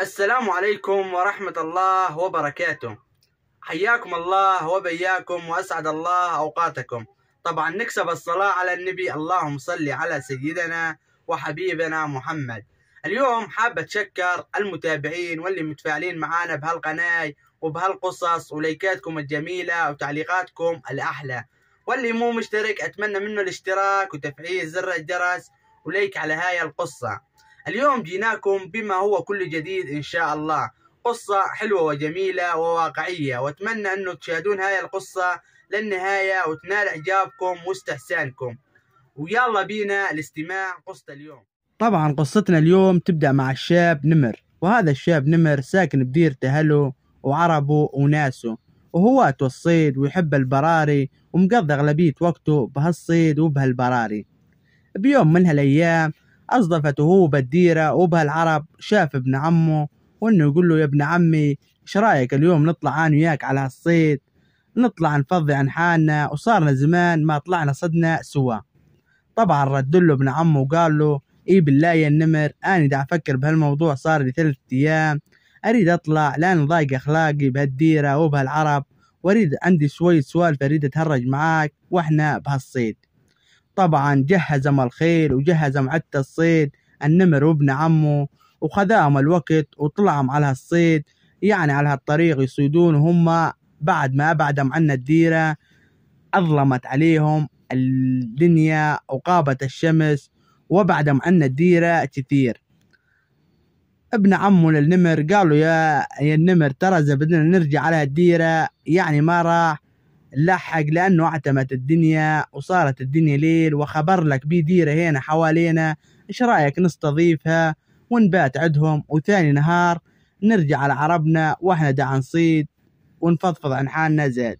السلام عليكم ورحمة الله وبركاته حياكم الله وبياكم وأسعد الله أوقاتكم طبعا نكسب الصلاة على النبي اللهم صل على سيدنا وحبيبنا محمد اليوم حابة أتشكر المتابعين واللي متفاعلين معانا بهالقناة وبهالقصص ولايكاتكم الجميلة وتعليقاتكم الأحلى واللي مو مشترك أتمنى منه الاشتراك وتفعيل زر الجرس وليك على هاي القصة اليوم جيناكم بما هو كل جديد إن شاء الله قصة حلوة وجميلة وواقعية وأتمنى أنه تشاهدون هاي القصة للنهاية وتنال إعجابكم واستحسانكم ويلا بينا الاستماع قصة اليوم طبعا قصتنا اليوم تبدأ مع الشاب نمر وهذا الشاب نمر ساكن بديرته أهله وعربه وناسه وهواته الصيد ويحب البراري ومقضي أغلبية وقته بهالصيد وبهالبراري بيوم من هالأيام أصدفته بالديرة وبهالعرب شاف ابن عمه وإنه يقول له يا ابن عمي إيش رايك اليوم نطلع أنا وياك على الصيد نطلع نفضي عن حالنا وصارنا زمان ما طلعنا صدنا سوا طبعا رد له ابن عمه وقال له اي بالله يا النمر أنا دا افكر بهالموضوع صار لي ثلاث ايام اريد اطلع لان ضايق اخلاقي بهالديره وبهالعرب واريد عندي شوية سوالف اريد اتهرج معاك واحنا بهالصيد طبعا ام الخيل وجهزم عدة الصيد النمر وابن عمه وخذاهم الوقت وطلعهم على هالصيد يعني على هالطريق يصيدون وهم بعد ما أبعدهم عنا الديرة أظلمت عليهم الدنيا وقابت الشمس وبعدهم عنا الديرة كثير ابن عمه للنمر قالوا يا يا النمر ترى بدنا نرجع على الديرة يعني ما راح لحق لأنه اعتمت الدنيا وصارت الدنيا ليل وخبر لك بيديرة هنا حوالينا إيش رأيك نستضيفها ونبات عندهم وثاني نهار نرجع على عربنا وإحنا دع نصيد ونفضفض عن حالنا زاد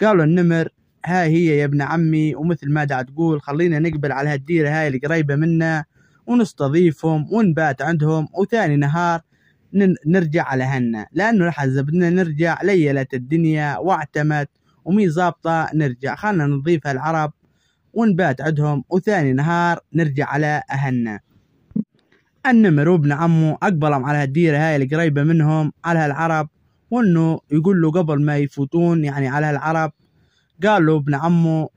قالوا النمر هاي هي يا ابن عمي ومثل ما دع تقول خلينا نقبل على هالديرة هاي القريبة منا ونستضيفهم ونبات عندهم وثاني نهار نرجع على هنا لأنه لحظه بدنا نرجع ليلت الدنيا واعتمت ومي ظابطة نرجع خلنا نضيفها العرب ونبات عندهم وثاني نهار نرجع على أهلنا النمر وابن عمه أقبلهم على هالديرة هاي القريبة منهم على هالعرب وانه يقول له قبل ما يفوتون يعني على هالعرب قال له ابن عمه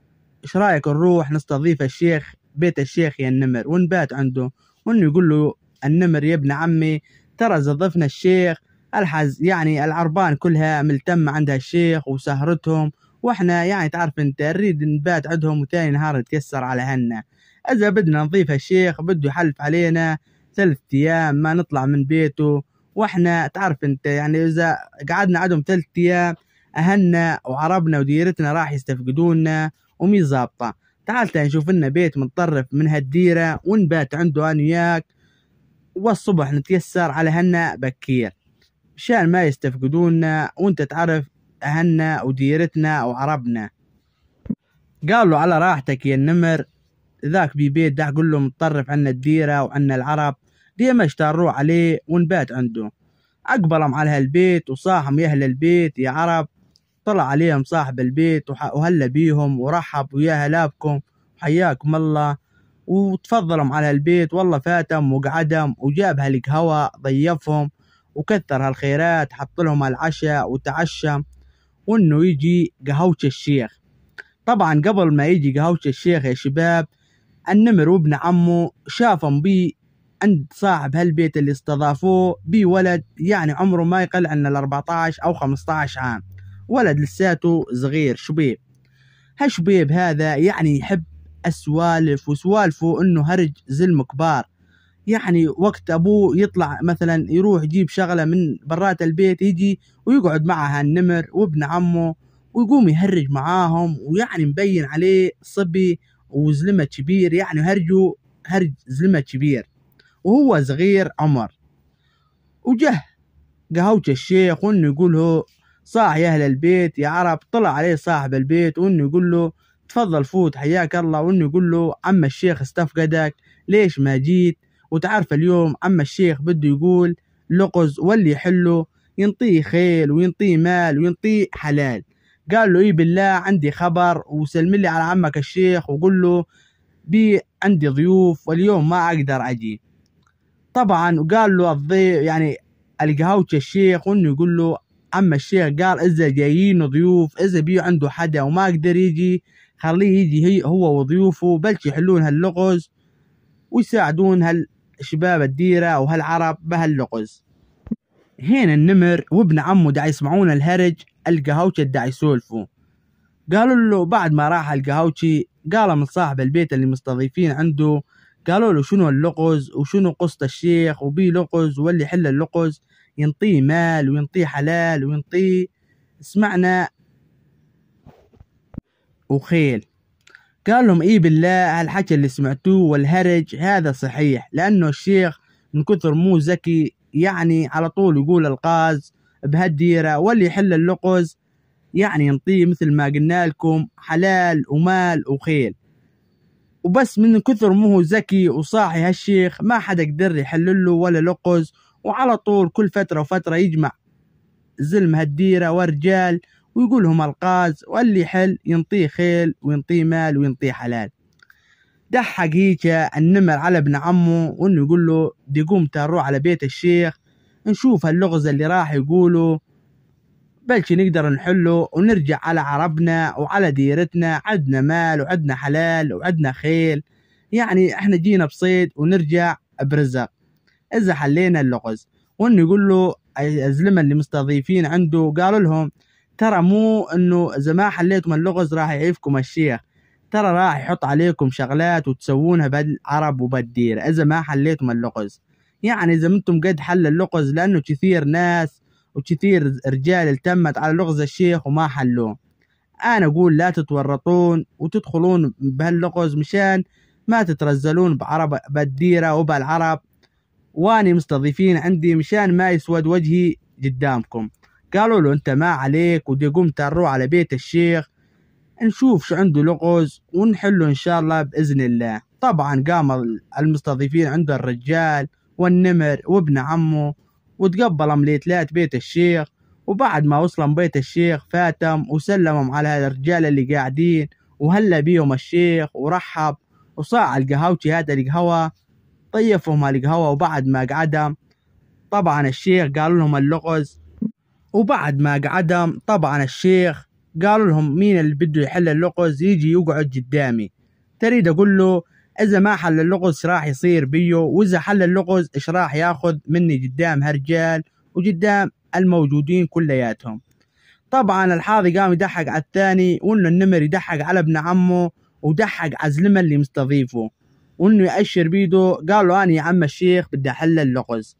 ايش رايك نروح نستضيف الشيخ بيت الشيخ يا النمر ونبات عنده وانه يقول له النمر يا ابن عمي ترى زضفنا الشيخ الحز يعني العربان كلها ملتمة عندها الشيخ وسهرتهم واحنا يعني تعرف انت نريد نبات عندهم وثاني نهار نتيسر على هنا اذا بدنا نضيف الشيخ بده يحلف علينا ثلاث ايام ما نطلع من بيته واحنا تعرف انت يعني اذا قعدنا عندهم ثلاث ايام اهلنا وعربنا وديرتنا راح يستفقدونا ومي ظابطة تعال نشوف لنا بيت متطرف من هالديرة ونبات عنده انا وياك والصبح نتيسر على هنا بكير مشان ما يستفقدوننا وانت تعرف أهلنا وديرتنا وعربنا قالوا على راحتك يا النمر ذاك ببيت ده قول له متطرف عنا الديرة وعنا العرب ليه ما اشتروه عليه ونبات عنده أقبلهم على هالبيت وصاحم يا أهل البيت يا عرب طلع عليهم صاحب البيت وهلا بيهم ورحب ويا هلابكم وحياكم الله وتفضلهم على البيت والله فاتم وقعدهم وجاب هالقهوة ضيفهم وكثر هالخيرات حط لهم العشاء وتعشى وانه يجي قهوش الشيخ طبعا قبل ما يجي قهوش الشيخ يا شباب النمر وابن عمه شافهم بي عند صاحب هالبيت اللي استضافوه بي ولد يعني عمره ما يقل عن ال 14 او 15 عام ولد لساته صغير شبيب هالشبيب هذا يعني يحب السوالف وسوالفه انه هرج زلم كبار يعني وقت ابوه يطلع مثلا يروح يجيب شغله من برات البيت يجي ويقعد معها النمر وابن عمه ويقوم يهرج معاهم ويعني مبين عليه صبي وزلمه كبير يعني هرجه هرج زلمه كبير وهو صغير عمر وجه قهوة الشيخ وانه يقول له صاح يا اهل البيت يا عرب طلع عليه صاحب البيت وانه يقول له تفضل فوت حياك الله وانه يقول له عم الشيخ استفقدك ليش ما جيت وتعرف اليوم عم الشيخ بده يقول لغز واللي يحله ينطيه خيل وينطيه مال وينطيه حلال قال له اي بالله عندي خبر وسلم لي على عمك الشيخ وقول له بي عندي ضيوف واليوم ما اقدر اجي طبعا وقال له الضيف يعني القهوتش الشيخ وانه يقول له عم الشيخ قال اذا جايين ضيوف اذا بي عنده حدا وما اقدر يجي خليه يجي هي هو وضيوفه بلش يحلون هاللغز ويساعدون هال شباب الديرة وهالعرب بهاللغز هنا النمر وابن عمه دا يسمعون الهرج القهوتش دا يسولفوا قالوا له بعد ما راح القهوجي قال من صاحب البيت اللي مستضيفين عنده قالوا له شنو اللغز وشنو قصة الشيخ وبي لغز واللي حل اللغز ينطيه مال وينطيه حلال وينطيه سمعنا وخيل قال لهم اي بالله هالحكي اللي سمعتوه والهرج هذا صحيح لانه الشيخ من كثر مو ذكي يعني على طول يقول الغاز بهالديره واللي يحل اللغز يعني ينطيه مثل ما قلنا لكم حلال ومال وخيل وبس من كثر مو هو ذكي وصاحي هالشيخ ما حدا قدر يحل له ولا لقز وعلى طول كل فترة وفترة يجمع زلم هالديرة ورجال ويقول لهم القاز واللي يحل ينطيه خيل وينطيه مال وينطيه حلال ضحك هيك النمر على ابن عمه وانه يقول له دي قوم نروح على بيت الشيخ نشوف هاللغز اللي راح يقوله بلشي نقدر نحله ونرجع على عربنا وعلى ديرتنا عدنا مال وعدنا حلال وعدنا خيل يعني احنا جينا بصيد ونرجع برزق اذا حلينا اللغز وانه يقول له الزلمه اللي مستضيفين عنده قالوا لهم ترى مو انه اذا ما حليتم اللغز راح يعيفكم الشيخ ترى راح يحط عليكم شغلات وتسوونها بالعرب وبالدير اذا ما حليتم اللغز يعني اذا انتم قد حل اللغز لانه كثير ناس وكثير رجال التمت على لغز الشيخ وما حلوه انا اقول لا تتورطون وتدخلون بهاللغز مشان ما تترزلون بعرب بالديرة وبالعرب واني مستضيفين عندي مشان ما يسود وجهي قدامكم قالوا له انت ما عليك ودي قمت نروح على بيت الشيخ نشوف شو عنده لغز ونحله ان شاء الله باذن الله طبعا قام المستضيفين عند الرجال والنمر وابن عمه وتقبل عمليات بيت الشيخ وبعد ما وصلوا بيت الشيخ فاتم وسلمهم على الرجال اللي قاعدين وهلا بيهم الشيخ ورحب وصاع القهوتي هذا القهوة طيفهم القهوة وبعد ما قعدهم طبعا الشيخ قال لهم اللغز وبعد ما قعدهم طبعا الشيخ قالوا لهم مين اللي بده يحل اللغز يجي يقعد قدامي تريد أقول له إذا ما حل اللغز راح يصير بيو وإذا حل اللغز إيش راح ياخذ مني قدام هالرجال وقدام الموجودين كلياتهم طبعا الحاضي قام يضحك على الثاني وانه النمر يضحك على ابن عمه وضحك على الزلمه اللي مستضيفه وانه يأشر بيده قال له انا يا عم الشيخ بدي احل اللغز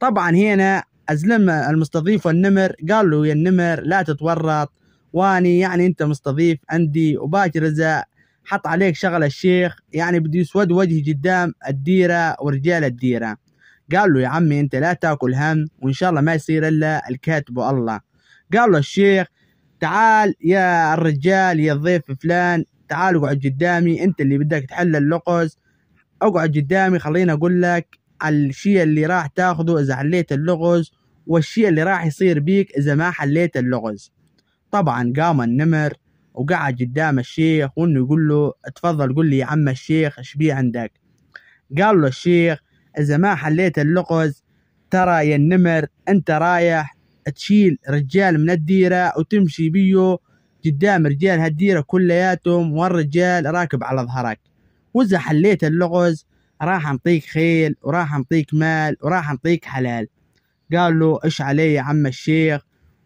طبعا هنا أزلم المستضيف والنمر قال له يا النمر لا تتورط واني يعني أنت مستضيف عندي وباكر إذا حط عليك شغل الشيخ يعني بده يسود وجهي قدام الديرة ورجال الديرة قال له يا عمي أنت لا تاكل هم وإن شاء الله ما يصير إلا الكاتب والله قال له الشيخ تعال يا الرجال يا الضيف فلان تعال اقعد قدامي انت اللي بدك تحل اللغز اقعد قدامي خليني اقول لك الشيء اللي راح تاخذه اذا حليت اللغز والشيء اللي راح يصير بيك إذا ما حليت اللغز طبعا قام النمر وقعد قدام الشيخ وانه يقول له اتفضل قل لي يا عم الشيخ ايش بي عندك قال له الشيخ اذا ما حليت اللغز ترى يا النمر انت رايح تشيل رجال من الديرة وتمشي بيه قدام رجال هالديرة كلياتهم والرجال راكب على ظهرك وإذا حليت اللغز راح انطيك خيل وراح انطيك مال وراح انطيك حلال قال له ايش علي يا عم الشيخ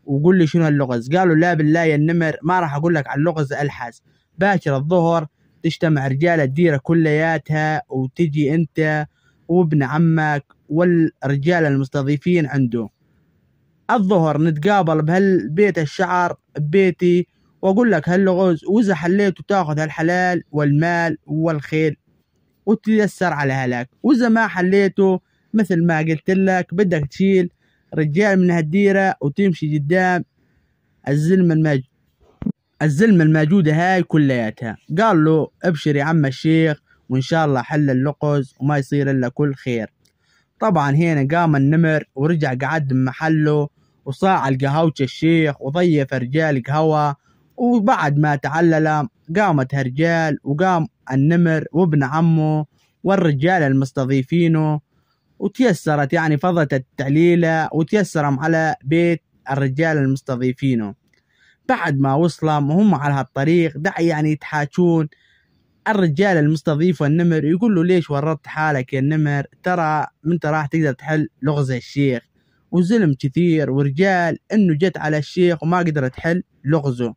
وقول لي شنو اللغز قالوا لا بالله يا النمر ما راح اقول لك على اللغز الحاس باكر الظهر تجتمع رجال الديره كلياتها وتجي انت وابن عمك والرجال المستضيفين عنده الظهر نتقابل بهالبيت الشعر ببيتي واقول لك هاللغز واذا حليت تاخذ هالحلال والمال والخيل وتيسر على هلاك واذا ما حليته مثل ما قلت لك بدك تشيل رجال من هالديرة وتمشي قدام الزلمة المج... الزلمة الموجودة هاي كلياتها قال له ابشر يا عم الشيخ وإن شاء الله حل اللقز وما يصير إلا كل خير طبعا هنا قام النمر ورجع قعد محله وصاع القهوج الشيخ وضيف رجال قهوة وبعد ما تعلل قامت هرجال وقام النمر وابن عمه والرجال المستضيفينه وتيسرت يعني فضت التعليلة وتيسرم على بيت الرجال المستضيفينه بعد ما وصلهم وهم على هالطريق دع يعني يتحاجون الرجال المستضيف والنمر يقول له ليش ورطت حالك يا النمر ترى من راح تقدر تحل لغز الشيخ وزلم كثير ورجال انه جت على الشيخ وما قدرت تحل لغزه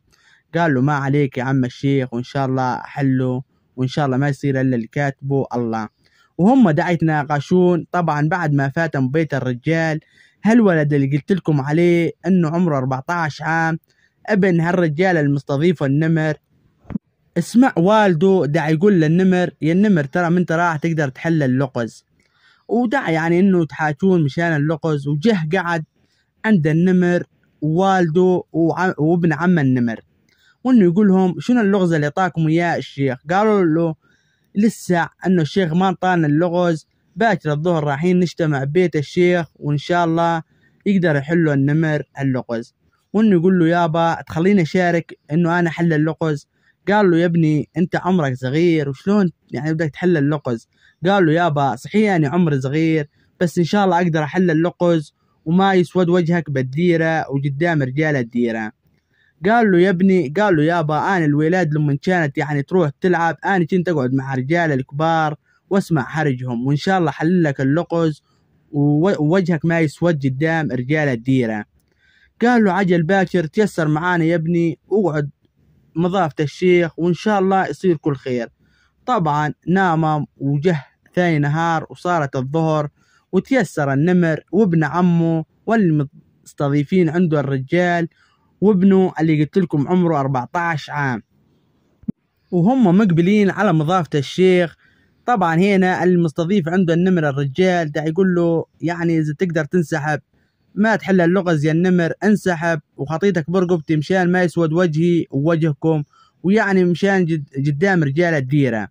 قال له ما عليك يا عم الشيخ وان شاء الله حله وان شاء الله ما يصير الا اللي كاتبه الله وهم دا يتناقشون طبعا بعد ما فات بيت الرجال هالولد اللي قلت لكم عليه انه عمره 14 عام ابن هالرجال المستضيف النمر اسمع والده دع يقول للنمر يا النمر ترى من راح تقدر تحل اللغز ودع يعني انه تحاكون مشان اللغز وجه قعد عند النمر ووالده وابن عم النمر وانه يقول لهم شنو اللغز اللي اعطاكم اياه الشيخ قالوا له لسه انه الشيخ ما انطانا اللغز باكر الظهر رايحين نجتمع بيت الشيخ وان شاء الله يقدر يحلوا النمر اللغز وانه يقول له يابا تخليني اشارك انه انا حل اللغز قال له يا ابني انت عمرك صغير وشلون يعني بدك تحل اللغز قال له يابا صحيح انا يعني عمري صغير بس ان شاء الله اقدر احل اللغز وما يسود وجهك بالديره وقدام رجال الديره قال له يا ابني قال له يابا انا الولاد لما كانت يعني تروح تلعب انا كنت اقعد مع رجال الكبار واسمع حرجهم وان شاء الله حل لك اللغز ووجهك ما يسود قدام رجال الديره قال له عجل باكر تيسر معانا يا ابني واقعد مضافة الشيخ وإن شاء الله يصير كل خير طبعا نام وجه ثاني نهار وصارت الظهر وتيسر النمر وابن عمه والمستضيفين عنده الرجال وابنه اللي قلت لكم عمره 14 عام وهم مقبلين على مضافة الشيخ طبعا هنا المستضيف عنده النمر الرجال دا يقول له يعني إذا تقدر تنسحب ما تحل اللغز يا النمر انسحب وخطيتك برقبتي مشان ما يسود وجهي ووجهكم ويعني مشان جد رجال الديرة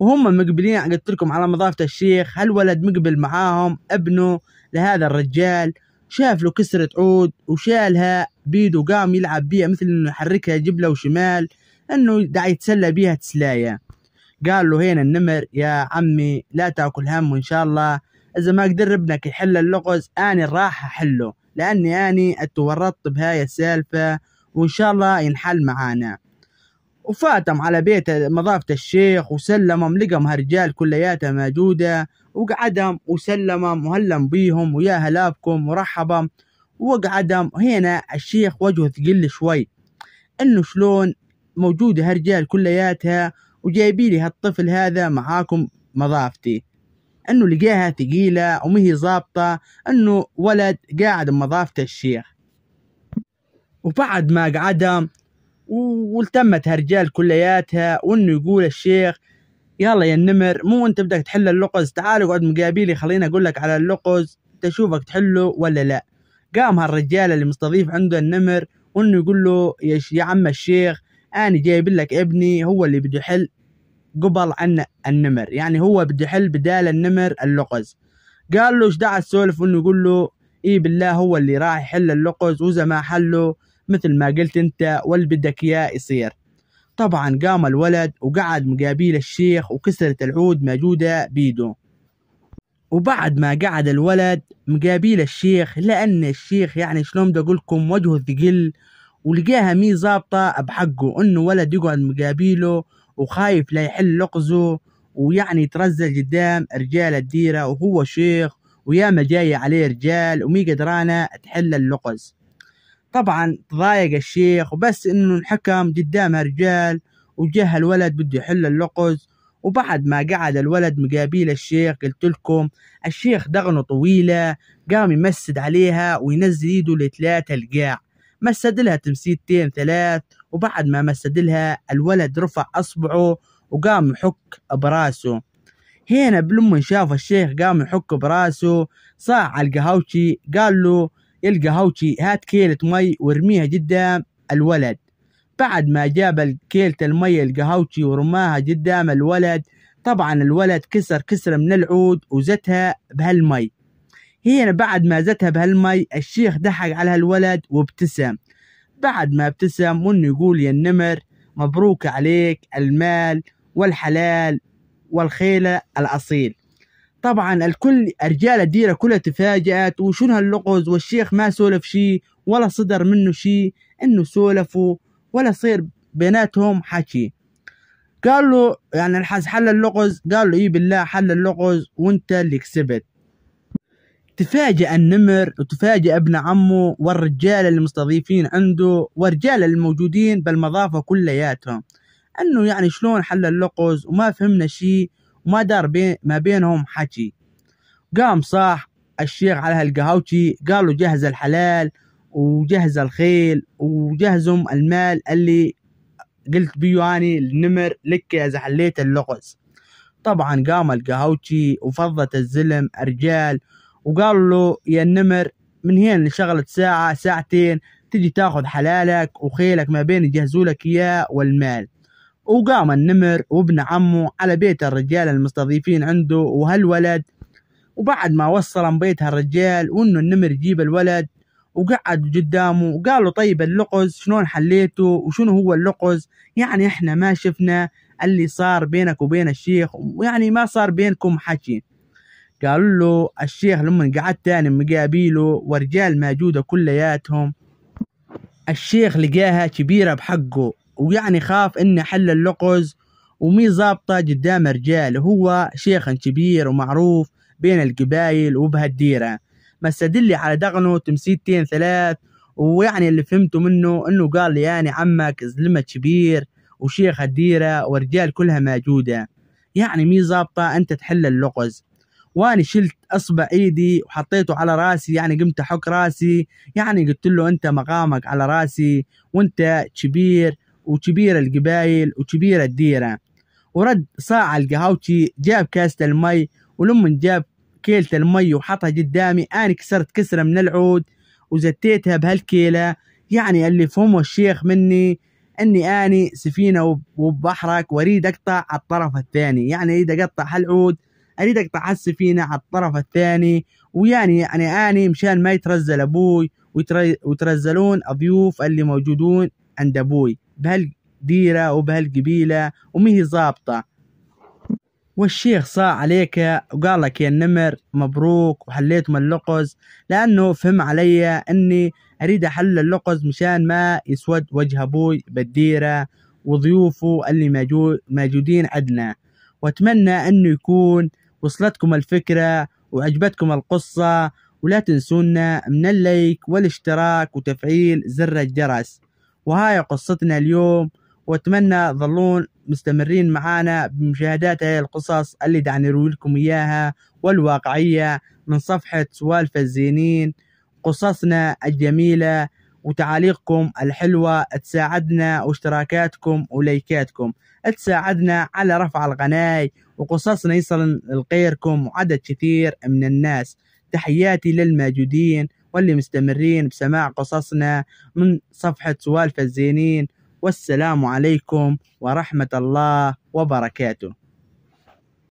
وهم مقبلين قلت لكم على مضافة الشيخ هالولد مقبل معاهم ابنه لهذا الرجال شاف له كسرة عود وشالها بيده قام يلعب بيها مثل انه يحركها جبله وشمال انه دع يتسلى بيها تسلاية قال له هنا النمر يا عمي لا تاكل هم وان شاء الله اذا ما قدر ابنك يحل اللغز اني راح احله لاني اني اتورطت بهاي السالفة وان شاء الله ينحل معانا وفاتهم على بيت مضافة الشيخ وسلمهم لقم هرجال كلياتها موجودة وقعدهم وسلمهم وهلم بيهم ويا هلابكم ورحبهم وقعدهم هنا الشيخ وجهه ثقل شوي انه شلون موجودة هرجال كلياتها وجايبي لي هالطفل هذا معاكم مضافتي انه لقاها ثقيلة ومهي ظابطة انه ولد قاعد بمضافة الشيخ وبعد ما قعدهم والتمت هرجال كلياتها وانه يقول الشيخ يلا يا النمر مو انت بدك تحل اللغز تعال اقعد مقابلي خليني اقول لك على اللغز تشوفك تحله ولا لا قام هالرجال اللي مستضيف عنده النمر وانه يقول له يا, يا عم الشيخ انا جايب لك ابني هو اللي بده يحل قبل عن النمر يعني هو بده يحل بدال النمر اللغز قال له ايش دع السولف انه يقول له اي بالله هو اللي راح يحل اللغز واذا ما حله مثل ما قلت انت واللي بدك اياه يصير طبعا قام الولد وقعد مقابيل الشيخ وكسرة العود موجودة بيده وبعد ما قعد الولد مقابيل الشيخ لأن الشيخ يعني شلون بدي أقولكم وجهه ثقل ولقاها مي ظابطة بحقه إنه ولد يقعد مقابيله وخايف لا يحل لقزه ويعني يترزل قدام رجال الديرة وهو شيخ وياما جاية عليه رجال ومي قدرانة تحل اللقز طبعا تضايق الشيخ وبس انه انحكم قدامها رجال وجه الولد بده يحل اللغز وبعد ما قعد الولد مقابيل الشيخ قلت لكم الشيخ دغنه طويلة قام يمسد عليها وينزل ايده لتلاتة القاع مسد لها تمسيدتين ثلاث وبعد ما مسد لها الولد رفع اصبعه وقام يحك براسه هنا بلما شاف الشيخ قام يحك براسه صاع على القهوشي قال له يلقى هاوتشي هات كيلة مي وارميها قدام الولد بعد ما جاب الكيلة المي يلقى هاوتشي ورماها قدام الولد طبعا الولد كسر كسر من العود وزتها بهالمي هنا بعد ما زتها بهالمي الشيخ ضحك على هالولد وابتسم بعد ما ابتسم وانه يقول يا النمر مبروك عليك المال والحلال والخيلة الأصيل طبعا الكل رجال الديره كلها تفاجات وشنو هاللغز والشيخ ما سولف شي ولا صدر منه شي انه سولفوا ولا صير بيناتهم حكي قال له يعني الحز حل اللغز قال له اي بالله حل اللغز وانت اللي كسبت تفاجأ النمر وتفاجأ ابن عمه والرجال المستضيفين عنده والرجال الموجودين بالمضافة كلياتهم انه يعني شلون حل اللغز وما فهمنا شي وما دار بين ما بينهم حكي قام صاح الشيخ على هالقهوتي قال له جهز الحلال وجهز الخيل وجهزهم المال اللي قلت بيو اني النمر لك اذا حليت اللغز طبعا قام القهوتي وفضت الزلم رجال وقال له يا النمر من هنا لشغلة ساعة ساعتين تجي تاخذ حلالك وخيلك ما بين يجهزوا لك اياه والمال وقام النمر وابن عمه على بيت الرجال المستضيفين عنده وهالولد وبعد ما وصل بيت الرجال وانه النمر يجيب الولد وقعد قدامه وقال له طيب اللقز شلون حليته وشنو هو اللقز يعني احنا ما شفنا اللي صار بينك وبين الشيخ ويعني ما صار بينكم حكي قال له الشيخ لما قعدت انا مقابيله ورجال موجودة كلياتهم الشيخ لقاها كبيرة بحقه ويعني خاف انه حل اللغز ومي ظابطه قدام رجال هو شيخ كبير ومعروف بين القبايل وبهالديرة مستدلي على دغنه تمسيتين ثلاث ويعني اللي فهمته منه انه قال لي يعني عمك زلمة كبير وشيخ الديرة ورجال كلها موجودة يعني مي ظابطة انت تحل اللغز واني شلت اصبع ايدي وحطيته على راسي يعني قمت احك راسي يعني قلت له انت مقامك على راسي وانت كبير وكبير القبايل وكبير الديرة ورد صاع القهوتي جاب كاسة المي ولمن جاب كيلة المي وحطها قدامي أنا كسرت كسرة من العود وزتيتها بهالكيلة يعني اللي فهمه الشيخ مني أني أني سفينة وبحرك وأريد أقطع على الطرف الثاني يعني أريد أقطع هالعود أريد أقطع هالسفينة على الطرف الثاني ويعني يعني أني مشان ما يترزل أبوي ويترزلون الضيوف اللي موجودون عند أبوي بهالديرة وبهالقبيلة ومهي ظابطة والشيخ صاع عليك وقال لك يا النمر مبروك وحليت من اللقز لأنه فهم علي أني أريد أحل اللقز مشان ما يسود وجه أبوي بالديرة وضيوفه اللي موجودين عندنا وأتمنى أنه يكون وصلتكم الفكرة وعجبتكم القصة ولا تنسونا من اللايك والاشتراك وتفعيل زر الجرس وهاي قصتنا اليوم واتمنى تظلون مستمرين معانا بمشاهدات هاي القصص اللي دعني نروي لكم اياها والواقعية من صفحة سوالف الزينين قصصنا الجميلة وتعاليقكم الحلوة تساعدنا واشتراكاتكم ولايكاتكم تساعدنا على رفع القناة وقصصنا يصل لغيركم وعدد كثير من الناس تحياتي للماجودين واللي مستمرين بسماع قصصنا من صفحة سوالف الزينين والسلام عليكم ورحمة الله وبركاته